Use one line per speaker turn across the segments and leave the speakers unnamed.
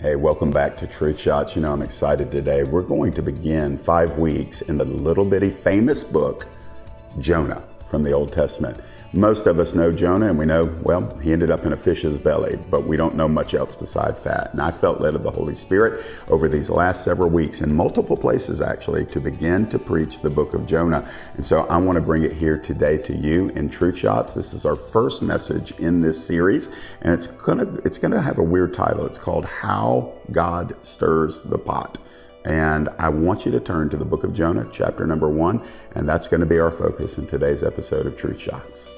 Hey, welcome back to Truth Shots. You know, I'm excited today. We're going to begin five weeks in the little bitty famous book, Jonah, from the Old Testament. Most of us know Jonah, and we know, well, he ended up in a fish's belly, but we don't know much else besides that. And I felt led of the Holy Spirit over these last several weeks in multiple places, actually, to begin to preach the book of Jonah. And so I want to bring it here today to you in Truth Shots. This is our first message in this series, and it's going to it's going to have a weird title. It's called How God Stirs the Pot. And I want you to turn to the book of Jonah, chapter number one, and that's going to be our focus in today's episode of Truth Shots.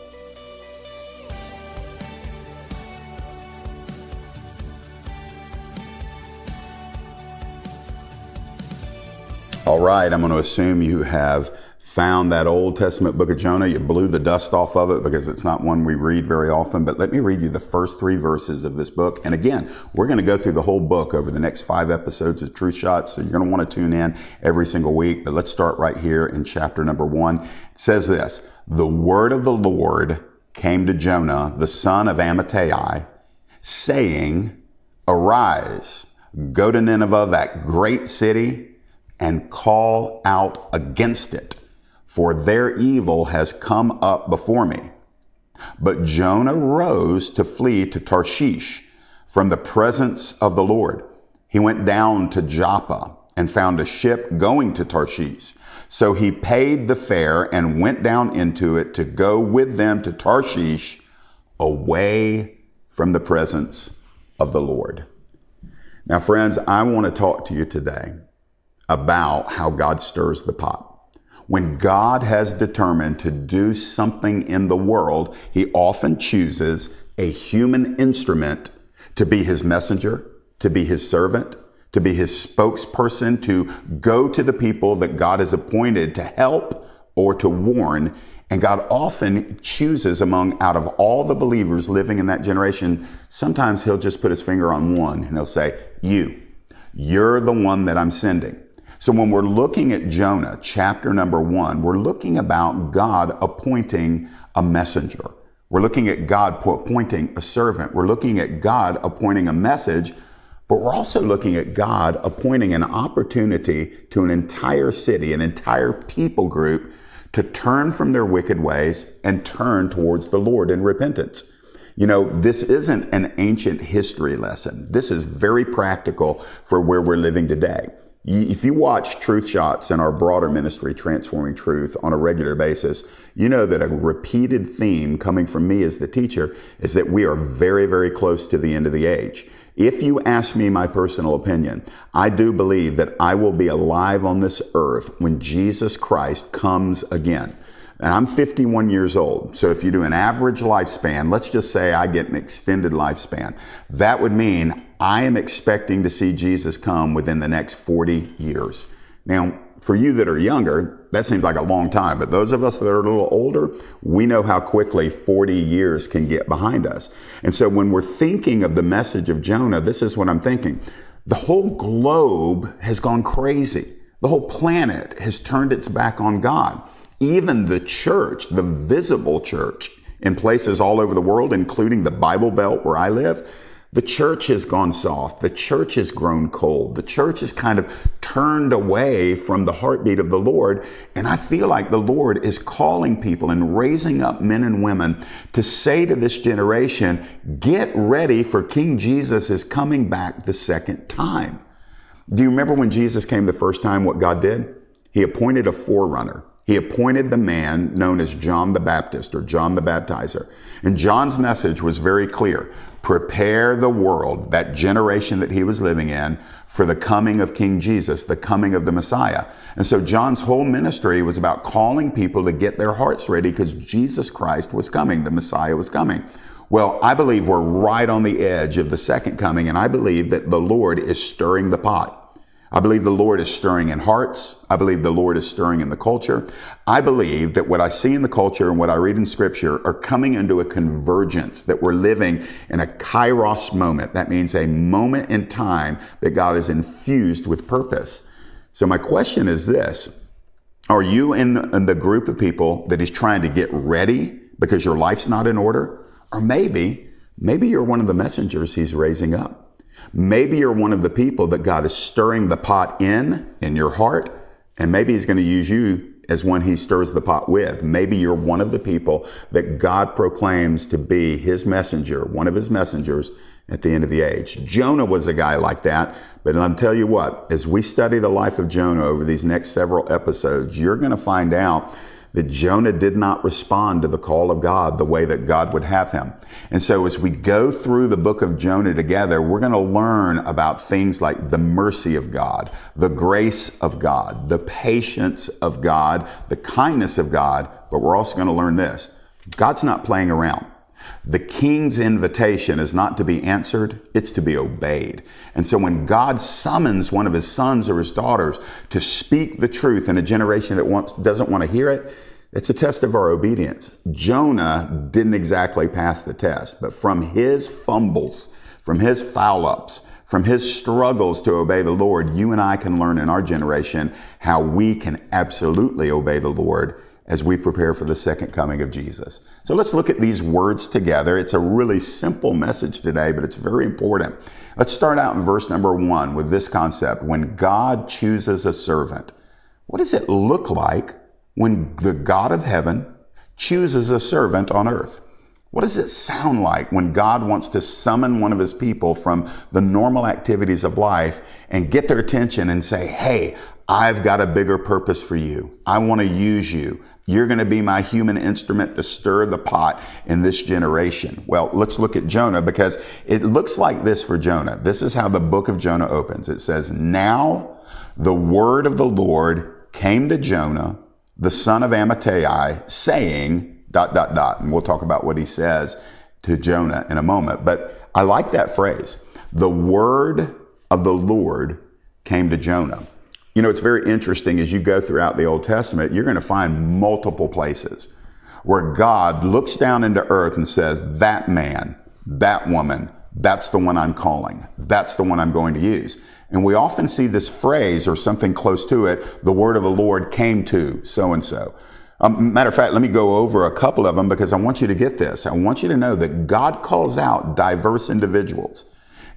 All right, I'm going to assume you have found that Old Testament book of Jonah. You blew the dust off of it because it's not one we read very often. But let me read you the first three verses of this book. And again, we're going to go through the whole book over the next five episodes of Truth Shots. So you're going to want to tune in every single week. But let's start right here in chapter number one. It says this The word of the Lord came to Jonah, the son of Amittai, saying, Arise, go to Nineveh, that great city and call out against it, for their evil has come up before me. But Jonah rose to flee to Tarshish from the presence of the Lord. He went down to Joppa and found a ship going to Tarshish. So he paid the fare and went down into it to go with them to Tarshish away from the presence of the Lord. Now, friends, I want to talk to you today about how God stirs the pot. When God has determined to do something in the world, he often chooses a human instrument to be his messenger, to be his servant, to be his spokesperson, to go to the people that God has appointed to help or to warn. And God often chooses among out of all the believers living in that generation, sometimes he'll just put his finger on one and he'll say, You, you're the one that I'm sending. So when we're looking at Jonah, chapter number one, we're looking about God appointing a messenger. We're looking at God appointing a servant. We're looking at God appointing a message, but we're also looking at God appointing an opportunity to an entire city, an entire people group to turn from their wicked ways and turn towards the Lord in repentance. You know, this isn't an ancient history lesson. This is very practical for where we're living today if you watch Truth Shots and our broader ministry, Transforming Truth, on a regular basis, you know that a repeated theme coming from me as the teacher is that we are very, very close to the end of the age. If you ask me my personal opinion, I do believe that I will be alive on this earth when Jesus Christ comes again. And I'm 51 years old. So if you do an average lifespan, let's just say I get an extended lifespan, that would mean I am expecting to see Jesus come within the next 40 years. Now, for you that are younger, that seems like a long time, but those of us that are a little older, we know how quickly 40 years can get behind us. And so when we're thinking of the message of Jonah, this is what I'm thinking. The whole globe has gone crazy. The whole planet has turned its back on God. Even the church, the visible church, in places all over the world, including the Bible Belt where I live, the church has gone soft. The church has grown cold. The church has kind of turned away from the heartbeat of the Lord. And I feel like the Lord is calling people and raising up men and women to say to this generation, get ready for King Jesus is coming back the second time. Do you remember when Jesus came the first time, what God did? He appointed a forerunner. He appointed the man known as John the Baptist or John the Baptizer. And John's message was very clear prepare the world, that generation that he was living in, for the coming of King Jesus, the coming of the Messiah. And so John's whole ministry was about calling people to get their hearts ready because Jesus Christ was coming, the Messiah was coming. Well, I believe we're right on the edge of the second coming, and I believe that the Lord is stirring the pot. I believe the Lord is stirring in hearts. I believe the Lord is stirring in the culture. I believe that what I see in the culture and what I read in scripture are coming into a convergence that we're living in a kairos moment. That means a moment in time that God is infused with purpose. So my question is this. Are you in the group of people that is trying to get ready because your life's not in order? Or maybe, maybe you're one of the messengers he's raising up. Maybe you're one of the people that God is stirring the pot in, in your heart, and maybe He's going to use you as one He stirs the pot with. Maybe you're one of the people that God proclaims to be His messenger, one of His messengers at the end of the age. Jonah was a guy like that, but I'll tell you what, as we study the life of Jonah over these next several episodes, you're going to find out that Jonah did not respond to the call of God the way that God would have him. And so as we go through the book of Jonah together, we're going to learn about things like the mercy of God, the grace of God, the patience of God, the kindness of God, but we're also going to learn this. God's not playing around. The king's invitation is not to be answered, it's to be obeyed. And so when God summons one of his sons or his daughters to speak the truth in a generation that wants, doesn't want to hear it, it's a test of our obedience. Jonah didn't exactly pass the test, but from his fumbles, from his foul ups, from his struggles to obey the Lord, you and I can learn in our generation how we can absolutely obey the Lord as we prepare for the second coming of Jesus. So let's look at these words together. It's a really simple message today, but it's very important. Let's start out in verse number one with this concept. When God chooses a servant, what does it look like when the God of heaven chooses a servant on earth? What does it sound like when God wants to summon one of his people from the normal activities of life and get their attention and say, Hey, I've got a bigger purpose for you. I want to use you. You're going to be my human instrument to stir the pot in this generation. Well, let's look at Jonah because it looks like this for Jonah. This is how the book of Jonah opens. It says, Now the word of the Lord came to Jonah, the son of Amittai, saying, dot, dot, dot. And we'll talk about what he says to Jonah in a moment. But I like that phrase. The word of the Lord came to Jonah. You know, it's very interesting as you go throughout the Old Testament, you're going to find multiple places where God looks down into earth and says, That man, that woman, that's the one I'm calling, that's the one I'm going to use. And we often see this phrase or something close to it the word of the Lord came to so and so. Matter of fact, let me go over a couple of them because I want you to get this. I want you to know that God calls out diverse individuals.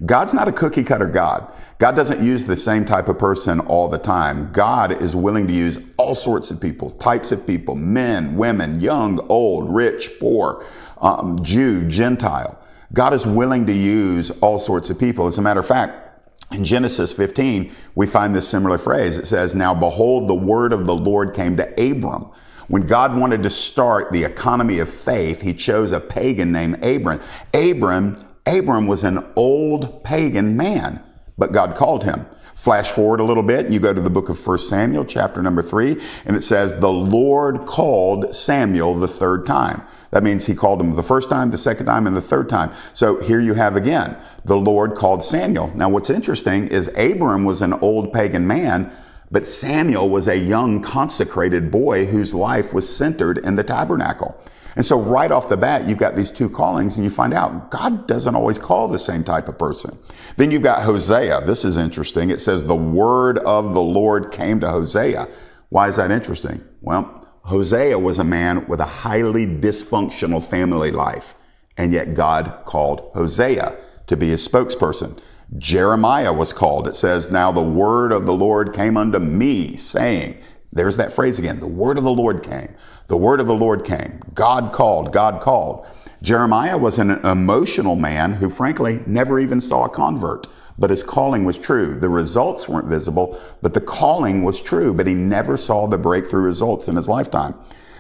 God's not a cookie cutter God. God doesn't use the same type of person all the time. God is willing to use all sorts of people, types of people, men, women, young, old, rich, poor, um, Jew, Gentile. God is willing to use all sorts of people. As a matter of fact, in Genesis 15, we find this similar phrase. It says, Now behold, the word of the Lord came to Abram. When God wanted to start the economy of faith, he chose a pagan named Abram. Abram, Abram was an old pagan man but God called him. Flash forward a little bit, you go to the book of 1 Samuel, chapter number 3, and it says, The Lord called Samuel the third time. That means he called him the first time, the second time, and the third time. So here you have again, the Lord called Samuel. Now, what's interesting is Abram was an old pagan man, but Samuel was a young consecrated boy whose life was centered in the tabernacle. And so right off the bat, you've got these two callings and you find out God doesn't always call the same type of person. Then you've got Hosea. This is interesting. It says the word of the Lord came to Hosea. Why is that interesting? Well, Hosea was a man with a highly dysfunctional family life, and yet God called Hosea to be his spokesperson. Jeremiah was called. It says, Now the word of the Lord came unto me, saying, there's that phrase again. The word of the Lord came. The word of the Lord came. God called. God called. Jeremiah was an emotional man who, frankly, never even saw a convert, but his calling was true. The results weren't visible, but the calling was true, but he never saw the breakthrough results in his lifetime.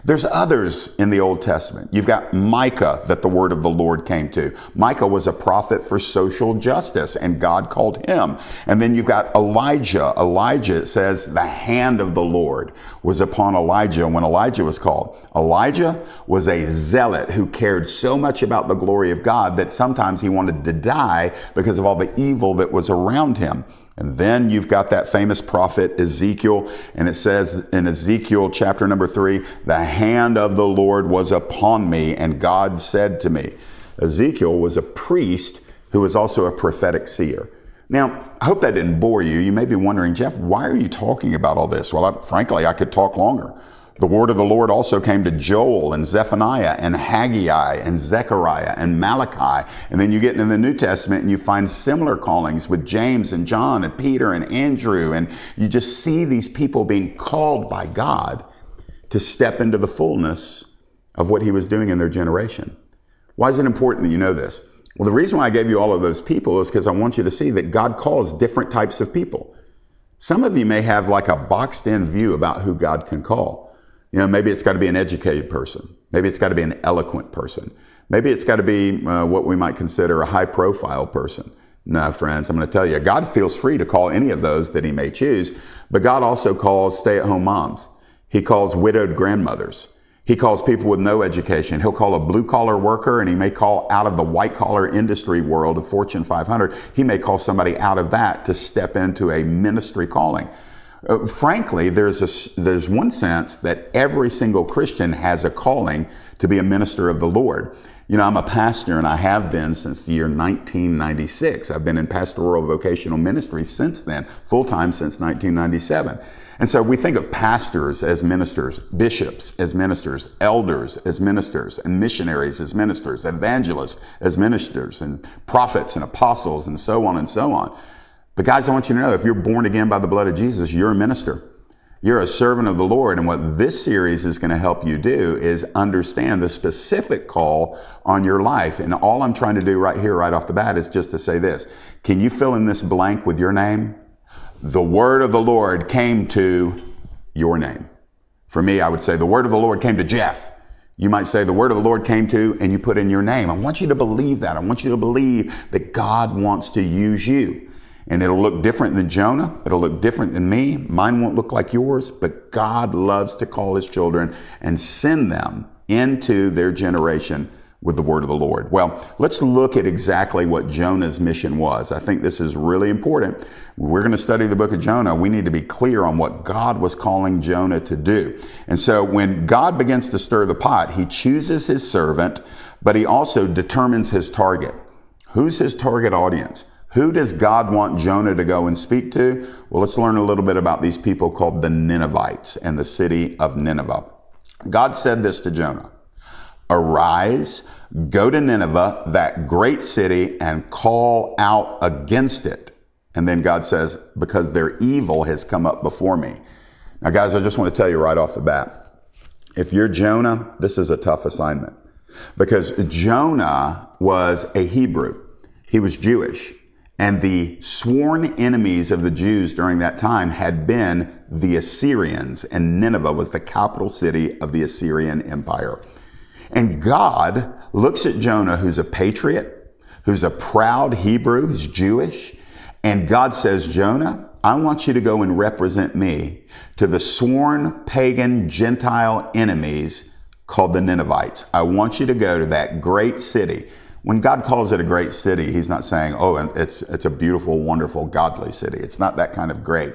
There's others in the Old Testament. You've got Micah that the word of the Lord came to. Micah was a prophet for social justice and God called him. And then you've got Elijah. Elijah says the hand of the Lord was upon Elijah when Elijah was called. Elijah was a zealot who cared so much about the glory of God that sometimes he wanted to die because of all the evil that was around him. And then you've got that famous prophet Ezekiel, and it says in Ezekiel chapter number three, the hand of the Lord was upon me, and God said to me. Ezekiel was a priest who was also a prophetic seer. Now, I hope that didn't bore you. You may be wondering, Jeff, why are you talking about all this? Well, I, frankly, I could talk longer. The word of the Lord also came to Joel and Zephaniah and Haggai and Zechariah and Malachi. And then you get into the New Testament and you find similar callings with James and John and Peter and Andrew. And you just see these people being called by God to step into the fullness of what he was doing in their generation. Why is it important that you know this? Well, the reason why I gave you all of those people is because I want you to see that God calls different types of people. Some of you may have like a boxed in view about who God can call. You know, maybe it's got to be an educated person. Maybe it's got to be an eloquent person. Maybe it's got to be uh, what we might consider a high profile person. No, friends, I'm going to tell you, God feels free to call any of those that He may choose, but God also calls stay at home moms. He calls widowed grandmothers. He calls people with no education. He'll call a blue collar worker and he may call out of the white collar industry world of Fortune 500. He may call somebody out of that to step into a ministry calling. Uh, frankly, there's, a, there's one sense that every single Christian has a calling to be a minister of the Lord. You know, I'm a pastor and I have been since the year 1996. I've been in pastoral vocational ministry since then, full time since 1997. And so we think of pastors as ministers, bishops as ministers, elders as ministers, and missionaries as ministers, evangelists as ministers, and prophets and apostles, and so on and so on. But, guys, I want you to know if you're born again by the blood of Jesus, you're a minister. You're a servant of the Lord. And what this series is going to help you do is understand the specific call on your life. And all I'm trying to do right here, right off the bat, is just to say this Can you fill in this blank with your name? the word of the Lord came to your name. For me, I would say the word of the Lord came to Jeff. You might say the word of the Lord came to, and you put in your name. I want you to believe that. I want you to believe that God wants to use you. And it'll look different than Jonah. It'll look different than me. Mine won't look like yours, but God loves to call his children and send them into their generation with the word of the Lord. Well, let's look at exactly what Jonah's mission was. I think this is really important. We're going to study the book of Jonah. We need to be clear on what God was calling Jonah to do. And so when God begins to stir the pot, he chooses his servant, but he also determines his target. Who's his target audience? Who does God want Jonah to go and speak to? Well, let's learn a little bit about these people called the Ninevites and the city of Nineveh. God said this to Jonah Arise, go to Nineveh, that great city, and call out against it. And then God says, Because their evil has come up before me. Now, guys, I just want to tell you right off the bat if you're Jonah, this is a tough assignment because Jonah was a Hebrew, he was Jewish. And the sworn enemies of the Jews during that time had been the Assyrians, and Nineveh was the capital city of the Assyrian Empire. And God looks at Jonah, who's a patriot, who's a proud Hebrew, who's Jewish, and God says, Jonah, I want you to go and represent me to the sworn pagan Gentile enemies called the Ninevites. I want you to go to that great city. When God calls it a great city, He's not saying, oh, it's, it's a beautiful, wonderful, godly city. It's not that kind of great.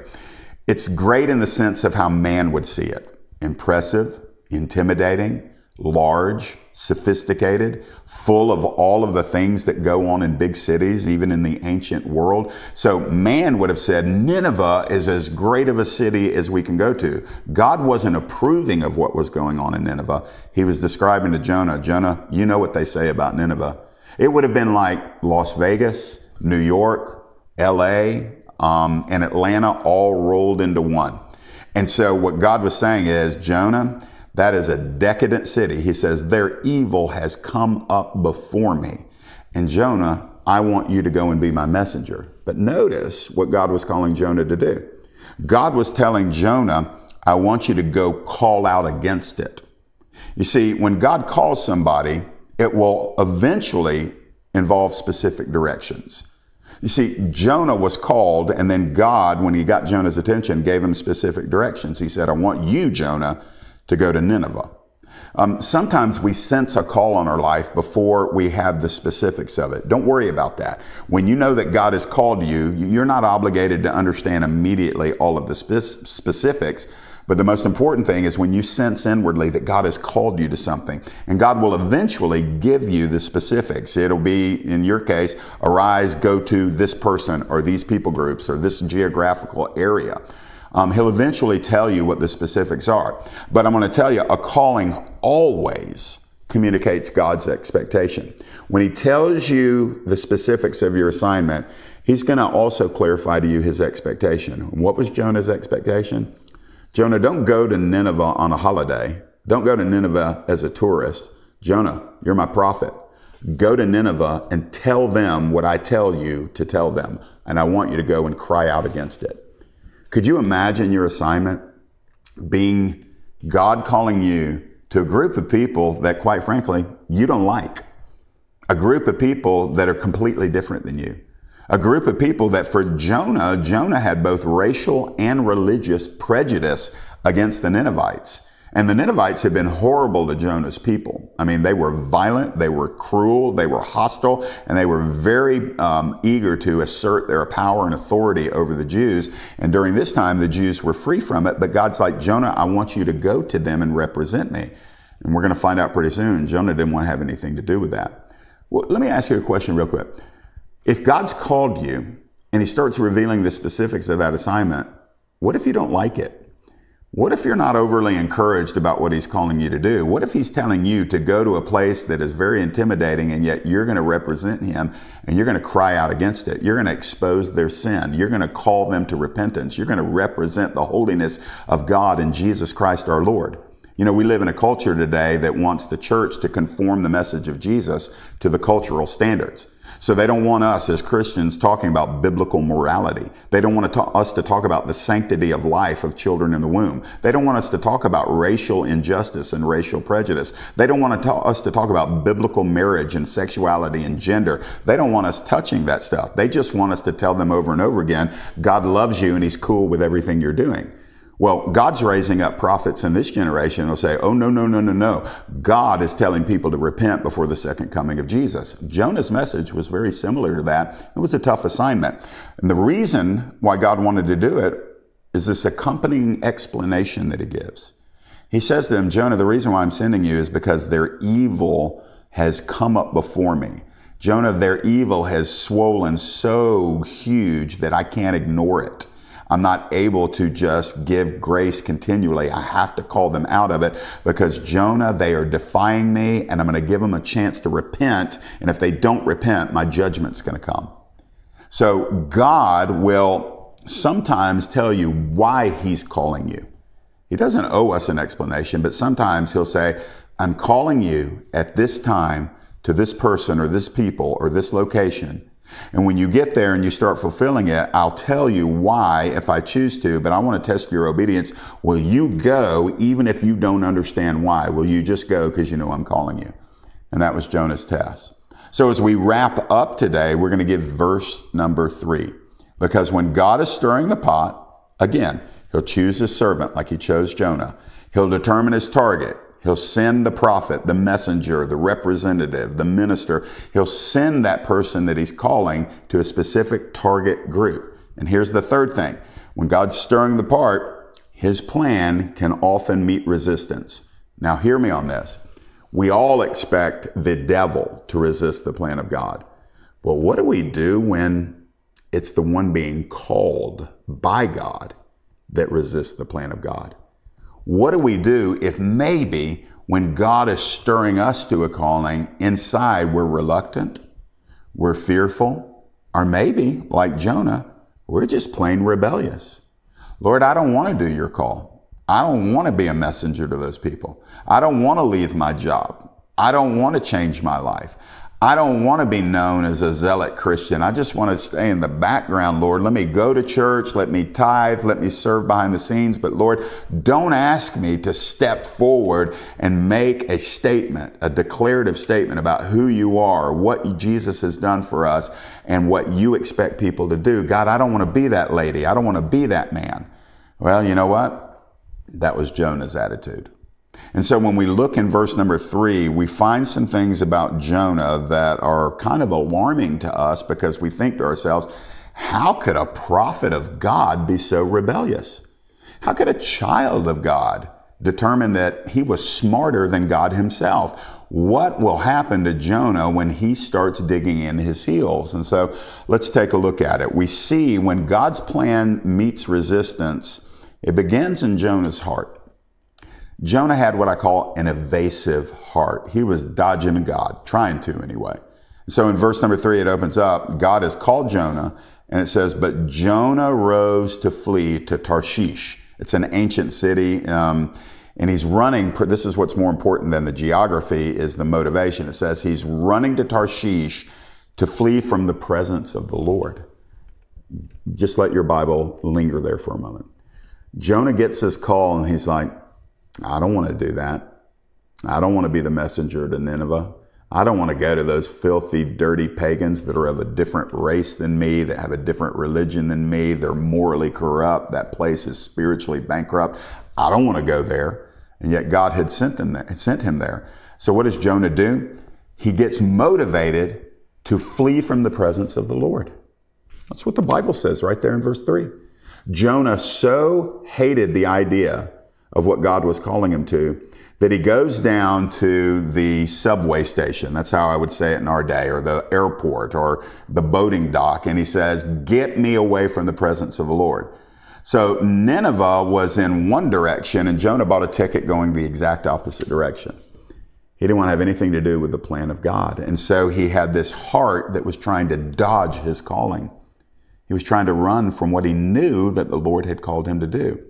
It's great in the sense of how man would see it impressive, intimidating, large, sophisticated, full of all of the things that go on in big cities, even in the ancient world. So man would have said, Nineveh is as great of a city as we can go to. God wasn't approving of what was going on in Nineveh. He was describing to Jonah, Jonah, you know what they say about Nineveh. It would have been like Las Vegas, New York, LA, um, and Atlanta all rolled into one. And so what God was saying is, Jonah, that is a decadent city. He says, Their evil has come up before me. And Jonah, I want you to go and be my messenger. But notice what God was calling Jonah to do. God was telling Jonah, I want you to go call out against it. You see, when God calls somebody, it will eventually involve specific directions. You see, Jonah was called, and then God, when he got Jonah's attention, gave him specific directions. He said, I want you, Jonah, to go to Nineveh. Um, sometimes we sense a call on our life before we have the specifics of it. Don't worry about that. When you know that God has called you, you're not obligated to understand immediately all of the spe- specifics. But the most important thing is when you sense inwardly that God has called you to something, and God will eventually give you the specifics. It'll be, in your case, arise, go to this person or these people groups or this geographical area. Um, he'll eventually tell you what the specifics are. But I'm going to tell you a calling always communicates God's expectation. When he tells you the specifics of your assignment, he's going to also clarify to you his expectation. What was Jonah's expectation? Jonah, don't go to Nineveh on a holiday. Don't go to Nineveh as a tourist. Jonah, you're my prophet. Go to Nineveh and tell them what I tell you to tell them. And I want you to go and cry out against it. Could you imagine your assignment being God calling you to a group of people that, quite frankly, you don't like? A group of people that are completely different than you. A group of people that, for Jonah, Jonah had both racial and religious prejudice against the Ninevites. And the Ninevites had been horrible to Jonah's people. I mean, they were violent, they were cruel, they were hostile, and they were very um, eager to assert their power and authority over the Jews. And during this time, the Jews were free from it, but God's like, Jonah, I want you to go to them and represent me. And we're going to find out pretty soon, Jonah didn't want to have anything to do with that. Well, let me ask you a question real quick. If God's called you and he starts revealing the specifics of that assignment, what if you don't like it? What if you're not overly encouraged about what he's calling you to do? What if he's telling you to go to a place that is very intimidating and yet you're going to represent him and you're going to cry out against it? You're going to expose their sin. You're going to call them to repentance. You're going to represent the holiness of God in Jesus Christ our Lord. You know, we live in a culture today that wants the church to conform the message of Jesus to the cultural standards. So they don't want us as Christians talking about biblical morality. They don't want to us to talk about the sanctity of life of children in the womb. They don't want us to talk about racial injustice and racial prejudice. They don't want to ta- us to talk about biblical marriage and sexuality and gender. They don't want us touching that stuff. They just want us to tell them over and over again, God loves you and he's cool with everything you're doing. Well, God's raising up prophets in this generation they will say, oh, no, no, no, no, no. God is telling people to repent before the second coming of Jesus. Jonah's message was very similar to that. It was a tough assignment. And the reason why God wanted to do it is this accompanying explanation that he gives. He says to them, Jonah, the reason why I'm sending you is because their evil has come up before me. Jonah, their evil has swollen so huge that I can't ignore it. I'm not able to just give grace continually. I have to call them out of it because Jonah, they are defying me and I'm going to give them a chance to repent. And if they don't repent, my judgment's going to come. So God will sometimes tell you why he's calling you. He doesn't owe us an explanation, but sometimes he'll say, I'm calling you at this time to this person or this people or this location and when you get there and you start fulfilling it, I'll tell you why if I choose to, but I want to test your obedience. Will you go even if you don't understand why? Will you just go because you know I'm calling you? And that was Jonah's test. So as we wrap up today, we're going to give verse number three. Because when God is stirring the pot, again, he'll choose his servant like he chose Jonah. He'll determine his target. He'll send the prophet, the messenger, the representative, the minister. He'll send that person that he's calling to a specific target group. And here's the third thing when God's stirring the part, his plan can often meet resistance. Now, hear me on this. We all expect the devil to resist the plan of God. Well, what do we do when it's the one being called by God that resists the plan of God? What do we do if maybe when God is stirring us to a calling, inside we're reluctant, we're fearful, or maybe, like Jonah, we're just plain rebellious? Lord, I don't want to do your call. I don't want to be a messenger to those people. I don't want to leave my job. I don't want to change my life. I don't want to be known as a zealot Christian. I just want to stay in the background, Lord. Let me go to church. Let me tithe. Let me serve behind the scenes. But Lord, don't ask me to step forward and make a statement, a declarative statement about who you are, what Jesus has done for us, and what you expect people to do. God, I don't want to be that lady. I don't want to be that man. Well, you know what? That was Jonah's attitude. And so when we look in verse number three, we find some things about Jonah that are kind of alarming to us because we think to ourselves, how could a prophet of God be so rebellious? How could a child of God determine that he was smarter than God himself? What will happen to Jonah when he starts digging in his heels? And so let's take a look at it. We see when God's plan meets resistance, it begins in Jonah's heart. Jonah had what I call an evasive heart. He was dodging God, trying to anyway. So in verse number three, it opens up God has called Jonah, and it says, But Jonah rose to flee to Tarshish. It's an ancient city. Um, and he's running this is what's more important than the geography is the motivation it says he's running to tarshish to flee from the presence of the lord just let your bible linger there for a moment jonah gets this call and he's like I don't want to do that. I don't want to be the messenger to Nineveh. I don't want to go to those filthy, dirty pagans that are of a different race than me, that have a different religion than me. They're morally corrupt. That place is spiritually bankrupt. I don't want to go there. And yet God had sent them there, sent him there. So what does Jonah do? He gets motivated to flee from the presence of the Lord. That's what the Bible says right there in verse 3. Jonah so hated the idea of what God was calling him to, that he goes down to the subway station. That's how I would say it in our day, or the airport, or the boating dock. And he says, Get me away from the presence of the Lord. So Nineveh was in one direction, and Jonah bought a ticket going the exact opposite direction. He didn't want to have anything to do with the plan of God. And so he had this heart that was trying to dodge his calling. He was trying to run from what he knew that the Lord had called him to do.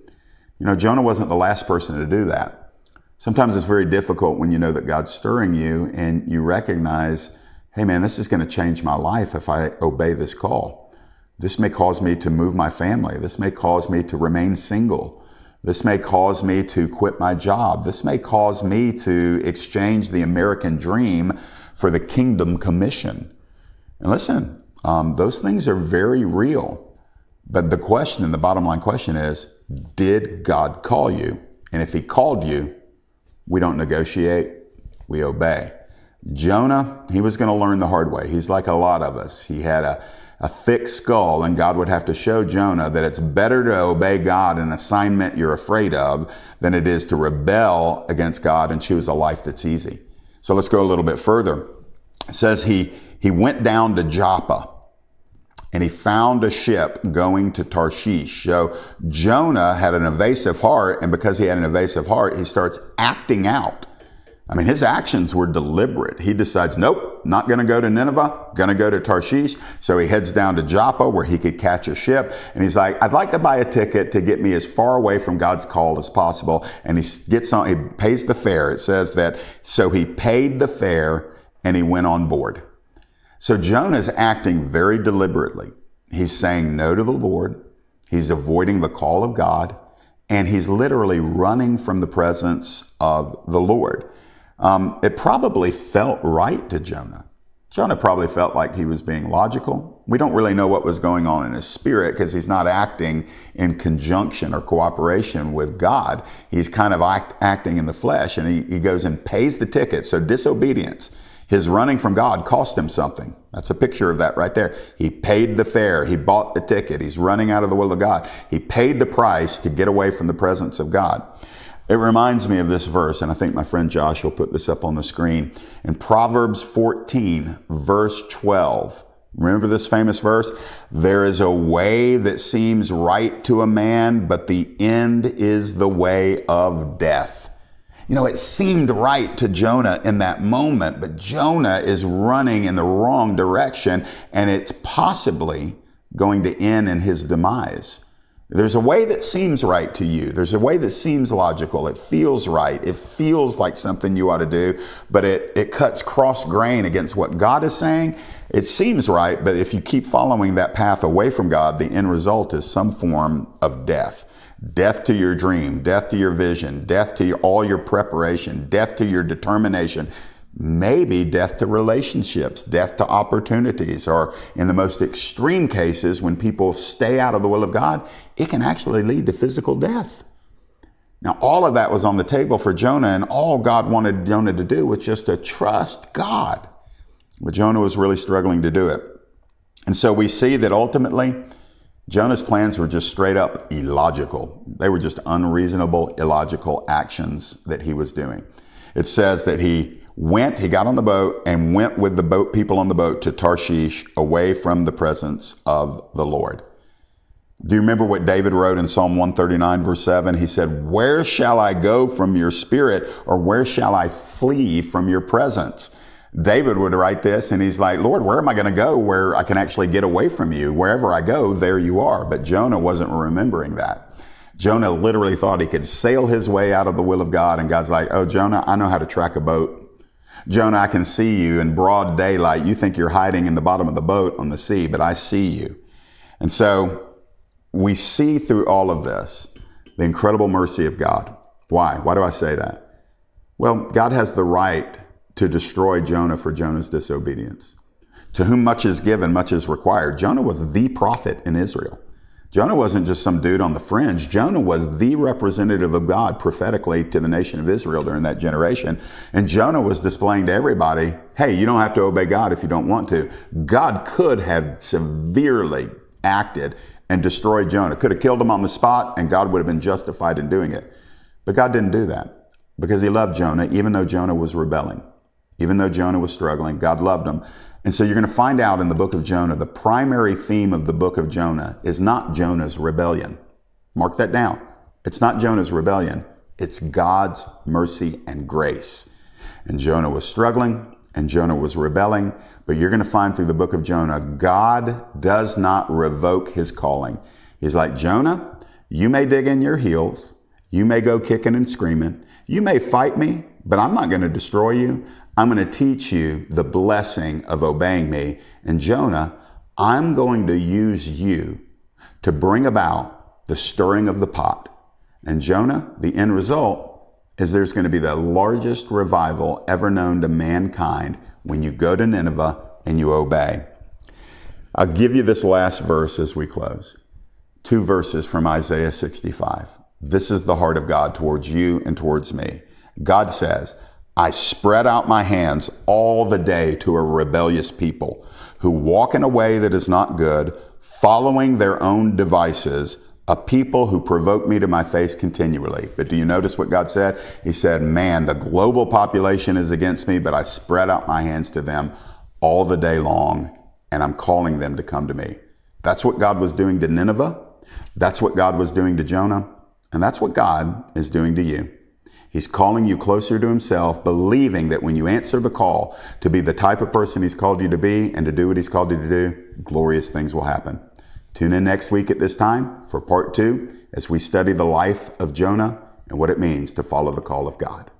You know, Jonah wasn't the last person to do that. Sometimes it's very difficult when you know that God's stirring you and you recognize, hey man, this is going to change my life if I obey this call. This may cause me to move my family. This may cause me to remain single. This may cause me to quit my job. This may cause me to exchange the American dream for the kingdom commission. And listen, um, those things are very real. But the question, and the bottom line question is did God call you? And if He called you, we don't negotiate, we obey. Jonah, he was going to learn the hard way. He's like a lot of us. He had a, a thick skull, and God would have to show Jonah that it's better to obey God an assignment you're afraid of than it is to rebel against God and choose a life that's easy. So let's go a little bit further. It says he, he went down to Joppa and he found a ship going to Tarshish. So Jonah had an evasive heart, and because he had an evasive heart, he starts acting out. I mean, his actions were deliberate. He decides, nope, not going to go to Nineveh, going to go to Tarshish. So he heads down to Joppa where he could catch a ship. And he's like, I'd like to buy a ticket to get me as far away from God's call as possible. And he gets on, he pays the fare. It says that, so he paid the fare and he went on board. So Jonah is acting very deliberately. He's saying no to the Lord, he's avoiding the call of God, and he's literally running from the presence of the Lord. Um, it probably felt right to Jonah. Jonah probably felt like he was being logical. We don't really know what was going on in his spirit because he's not acting in conjunction or cooperation with God. He's kind of act, acting in the flesh and he, he goes and pays the ticket. So disobedience his running from God cost him something. That's a picture of that right there. He paid the fare. He bought the ticket. He's running out of the will of God. He paid the price to get away from the presence of God. It reminds me of this verse, and I think my friend Josh will put this up on the screen. In Proverbs 14, verse 12, remember this famous verse? There is a way that seems right to a man, but the end is the way of death. You know, it seemed right to Jonah in that moment, but Jonah is running in the wrong direction and it's possibly going to end in his demise. There's a way that seems right to you. There's a way that seems logical. It feels right. It feels like something you ought to do, but it, it cuts cross grain against what God is saying. It seems right, but if you keep following that path away from God, the end result is some form of death. Death to your dream, death to your vision, death to your, all your preparation, death to your determination, maybe death to relationships, death to opportunities, or in the most extreme cases, when people stay out of the will of God, it can actually lead to physical death. Now, all of that was on the table for Jonah, and all God wanted Jonah to do was just to trust God. But Jonah was really struggling to do it. And so we see that ultimately, Jonah's plans were just straight up illogical. They were just unreasonable, illogical actions that he was doing. It says that he went, he got on the boat and went with the boat people on the boat to Tarshish away from the presence of the Lord. Do you remember what David wrote in Psalm 139, verse 7? He said, Where shall I go from your spirit, or where shall I flee from your presence? David would write this and he's like, Lord, where am I going to go where I can actually get away from you? Wherever I go, there you are. But Jonah wasn't remembering that. Jonah literally thought he could sail his way out of the will of God. And God's like, Oh, Jonah, I know how to track a boat. Jonah, I can see you in broad daylight. You think you're hiding in the bottom of the boat on the sea, but I see you. And so we see through all of this the incredible mercy of God. Why? Why do I say that? Well, God has the right to destroy Jonah for Jonah's disobedience. To whom much is given, much is required. Jonah was the prophet in Israel. Jonah wasn't just some dude on the fringe. Jonah was the representative of God prophetically to the nation of Israel during that generation. And Jonah was displaying to everybody hey, you don't have to obey God if you don't want to. God could have severely acted and destroyed Jonah, could have killed him on the spot, and God would have been justified in doing it. But God didn't do that because he loved Jonah, even though Jonah was rebelling. Even though Jonah was struggling, God loved him. And so you're going to find out in the book of Jonah, the primary theme of the book of Jonah is not Jonah's rebellion. Mark that down. It's not Jonah's rebellion, it's God's mercy and grace. And Jonah was struggling, and Jonah was rebelling, but you're going to find through the book of Jonah, God does not revoke his calling. He's like, Jonah, you may dig in your heels, you may go kicking and screaming, you may fight me, but I'm not going to destroy you I'm going to teach you the blessing of obeying me. And Jonah, I'm going to use you to bring about the stirring of the pot. And Jonah, the end result is there's going to be the largest revival ever known to mankind when you go to Nineveh and you obey. I'll give you this last verse as we close. Two verses from Isaiah 65. This is the heart of God towards you and towards me. God says, I spread out my hands all the day to a rebellious people who walk in a way that is not good, following their own devices, a people who provoke me to my face continually. But do you notice what God said? He said, Man, the global population is against me, but I spread out my hands to them all the day long, and I'm calling them to come to me. That's what God was doing to Nineveh. That's what God was doing to Jonah. And that's what God is doing to you. He's calling you closer to himself, believing that when you answer the call to be the type of person he's called you to be and to do what he's called you to do, glorious things will happen. Tune in next week at this time for part two as we study the life of Jonah and what it means to follow the call of God.